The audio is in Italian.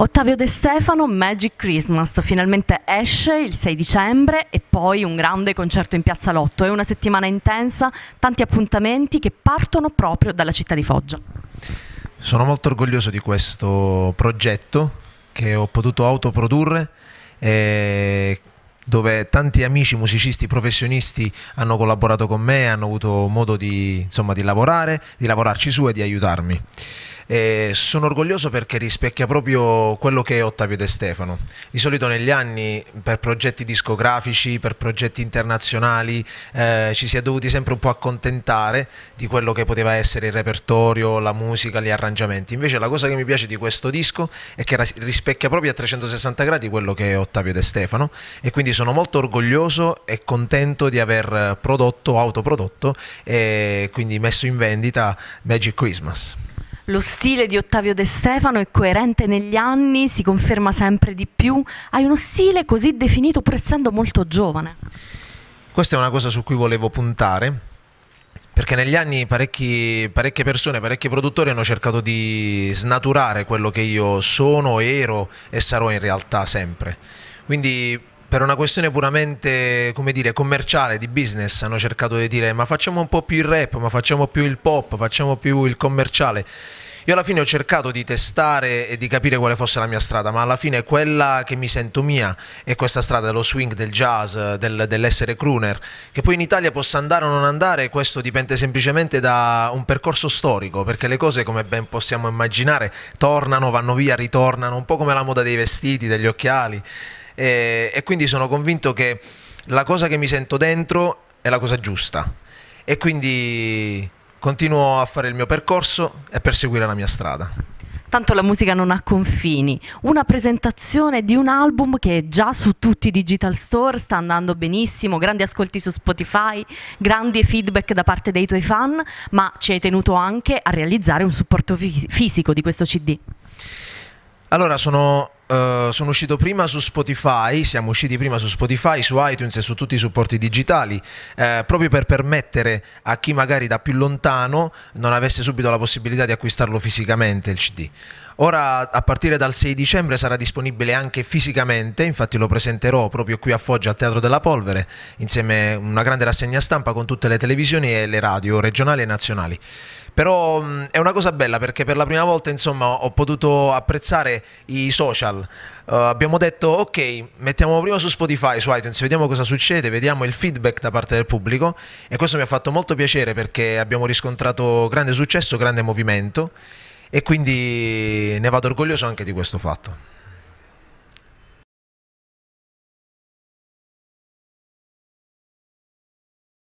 Ottavio De Stefano, Magic Christmas, finalmente esce il 6 dicembre e poi un grande concerto in Piazza Lotto. È una settimana intensa, tanti appuntamenti che partono proprio dalla città di Foggia. Sono molto orgoglioso di questo progetto che ho potuto autoprodurre e eh, dove tanti amici musicisti professionisti hanno collaborato con me, hanno avuto modo di, insomma, di lavorare, di lavorarci su e di aiutarmi. E eh, sono orgoglioso perché rispecchia proprio quello che è Ottavio De Stefano. Di solito negli anni per progetti discografici, per progetti internazionali, eh, ci si è dovuti sempre un po' accontentare di quello che poteva essere il repertorio, la musica, gli arrangiamenti. Invece la cosa che mi piace di questo disco è che rispecchia proprio a 360 gradi quello che è Ottavio De Stefano e quindi sono molto orgoglioso e contento di aver prodotto, autoprodotto e quindi messo in vendita Magic Christmas. Lo stile di Ottavio De Stefano è coerente negli anni, si conferma sempre di più. Hai uno stile così definito pur essendo molto giovane. Questa è una cosa su cui volevo puntare, perché negli anni parecchi, parecchie persone, parecchi produttori hanno cercato di snaturare quello che io sono, ero e sarò in realtà sempre. Quindi per una questione puramente, dire, commerciale, di business, hanno cercato di dire ma facciamo un po' più il rap, ma facciamo più il pop, facciamo più il commerciale. Io alla fine ho cercato di testare e di capire quale fosse la mia strada, ma alla fine quella che mi sento mia è questa strada dello swing, del jazz, del, dell'essere crooner, che poi in Italia possa andare o non andare, questo dipende semplicemente da un percorso storico, perché le cose come ben possiamo immaginare tornano, vanno via, ritornano, un po' come la moda dei vestiti, degli occhiali e, eh, e quindi sono convinto che la cosa che mi sento dentro è la cosa giusta e quindi continuo a fare il mio percorso e perseguire la mia strada. Tanto la musica non ha confini. Una presentazione di un album che è già su tutti i digital store, sta andando benissimo, grandi ascolti su Spotify, grandi feedback da parte dei tuoi fan, ma ci hai tenuto anche a realizzare un supporto fisico di questo CD. Allora, sono eh, sono uscito prima su Spotify, siamo usciti prima su Spotify, su iTunes e su tutti i supporti digitali, eh, proprio per permettere a chi magari da più lontano non avesse subito la possibilità di acquistarlo fisicamente il CD. Ora a partire dal 6 dicembre sarà disponibile anche fisicamente, infatti lo presenterò proprio qui a Foggia al Teatro della Polvere, insieme a una grande rassegna stampa con tutte le televisioni e le radio regionali e nazionali. Però mh, mm, è una cosa bella perché per la prima volta insomma ho potuto apprezzare i social social. Uh, eh, abbiamo detto ok, mettiamo prima su Spotify, su iTunes, vediamo cosa succede, vediamo il feedback da parte del pubblico e questo mi ha fatto molto piacere perché abbiamo riscontrato grande successo, grande movimento e quindi ne vado orgoglioso anche di questo fatto.